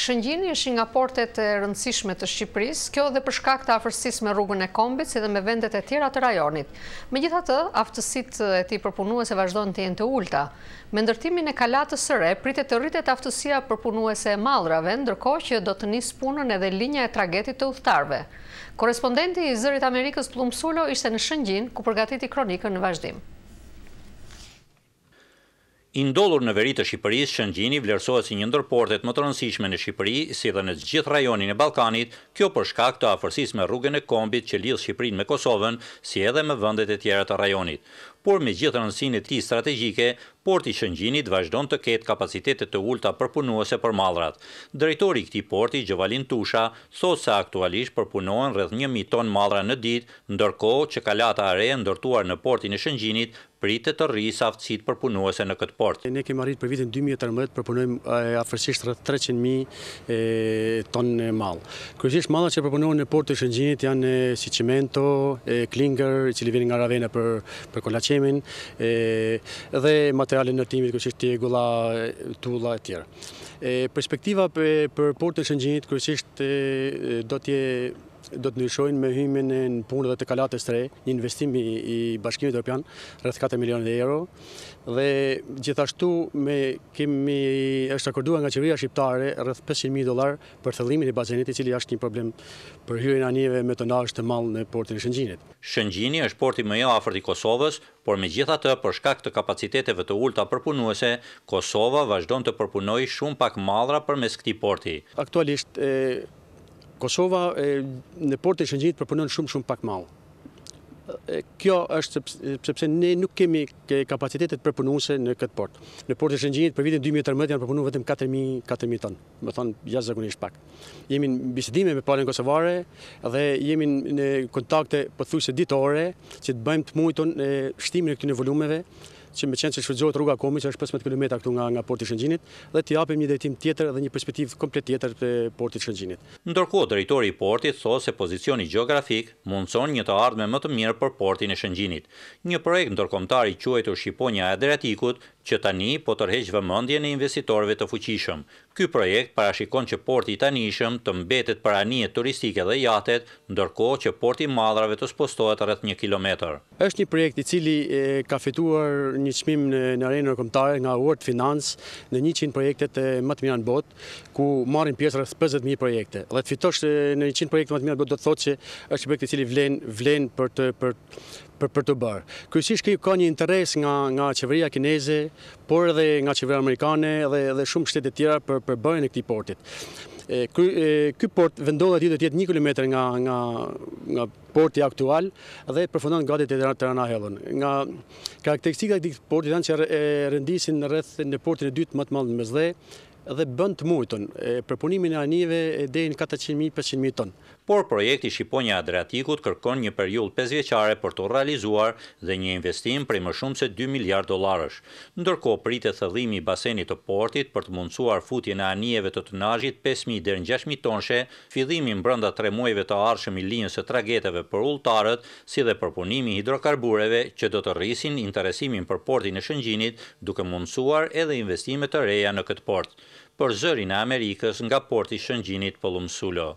Shëngjini është nga portet e rëndësishme të Shqipëris, kjo dhe përshka këta afërsis me rrugën e kombit, si dhe me vendet e tjera të rajonit. Me gjitha të, aftësit e ti përpunuese vazhdojnë të jenë të ulta. Me ndërtimin e kalatës sëre, pritet të rritet aftësia përpunuese e malrave, ndërko që do të njësë punën edhe linja e tragetit të uhtarve. Korespondenti i zërit Amerikës Plumsullo ishte në Shëngjin, ku përgatiti kronikën në vazhdim. Indollur në veri të Shqipërisë, Shëngjini vlerësohet si një ndër portet më të rëndësishme në Shqipëri, si dhe në gjithë rajonin e Ballkanit, kjo për shkak të afërsisë me rrugën e kombit që lidh Shqipërinë me Kosovën, si edhe me vendet e tjera të rajonit. Por me gjithë rëndësinë e tij strategjike, porti i Shëngjinit vazhdon të ketë kapacitete të ulta përpunuese për mallrat. Drejtori i këtij porti, Gjovalin Tusha, thos se aktualisht përpunohen rreth 1000 ton mallra në ditë, ndërkohë që kalata e re ndërtuar në portin e Shëngjinit pritë të rris aftësit përpunuese në këtë port. Ne kemi arrit për vitin 2013 përpunojmë afërsisht rreth 300.000 tonë malë. Kërësisht malë që përpunojmë në port të shëngjinit janë si qimento, klingër, cili vjen nga ravena për e dhe materialin nërtimit kërësisht të gula, tula e tjera. Perspektiva për port të shëngjinit kërësisht do tje do të ndryshojnë me hymin në punë dhe të kalatë të një investim i bashkimit Europian, rrëth 4 milionet e euro, dhe gjithashtu me kemi është akordua nga qëria shqiptare rrëth 500.000 dolar për thëllimin e bazenit i cili është një problem për hyrin anjeve me të nashë të malë në portin e Shëngjinit. Shëngjini është porti më jo afert i Kosovës, por me gjitha të përshkak të kapaciteteve të ulta përpunuese, Kosova vazhdon të përpunoj shumë pak madra për mes këti porti. Aktualisht Kosova në portë e shëngjit përpunon shumë shumë pak malë. Kjo është sepse ne nuk kemi kapacitetet përpunuse në këtë portë. Në portë e shëngjit për vitin 2013 janë përpunu vetëm 4.000 tonë, më thonë jasë zakonisht pak. Jemi në bisedime me palën kosovare dhe jemi në kontakte përthuse ditore që të bëjmë të mujton shtimin e këtune volumeve që me qenë që shfridzohet rruga komi që është 15 km këtu nga porti Shëngjinit dhe të japim një dhejtim tjetër dhe një perspektiv komplet tjetër për porti Shëngjinit. Ndërkohë, drejtori i portit thosë se pozicioni geografik mundëson një të ardhme më të mirë për portin e Shëngjinit. Një projekt ndërkomtari që e të shqiponja e dretikut që tani po tërheq vëmendjen e investitorëve të fuqishëm. Ky projekt parashikon që porti tanishëm të mbetet për anije turistike dhe jatet, ndërkohë që porti madrave të spostohet rreth 1 kilometr. Është një projekt i cili ka fituar një çmim në arenën kombëtare nga World Finance në 100 projekte të më të mirë në botë, ku marrin pjesë rreth 50.000 projekte. Dhe të fitosh në 100 projekte më të mira do të thotë se është një projekt i cili vlen vlen për të për për të bërë. Kryesisht ka një interes nga nga qeveria kineze por edhe nga qeveria amerikane dhe shumë shtete tjera për përbërjen e këtij portit. Ky ky port vendohet ju do të jetë 1 nga nga nga porti aktual dhe përfundon gati të Tirana Hellën. Nga karakteristika e këtij porti janë që rëndisin rendisin rreth në portin e dytë më të madh në Mesdhe dhe bën të mujtën përpunimin e anive e deri në 400.000-500.000 ton. Por projekti Shqiponia Adriatikut kërkon një periull 5 vjeqare për të realizuar dhe një investim për i më shumë se 2 miljard dolarësh. Ndërko pritë thëllimi i basenit të portit për të mundësuar futjen e anijeve të të nashit 5.000 dhe në 6.000 tonëshe, fillimi më brënda 3 muajve të arshëm i linjës e trageteve për ulltarët, si dhe për punimi hidrokarbureve që do të rrisin interesimin për portin e shëngjinit, duke mundësuar edhe investimet të reja në këtë port, për zërin e Amerikës nga porti shëngjinit pëllumësullo.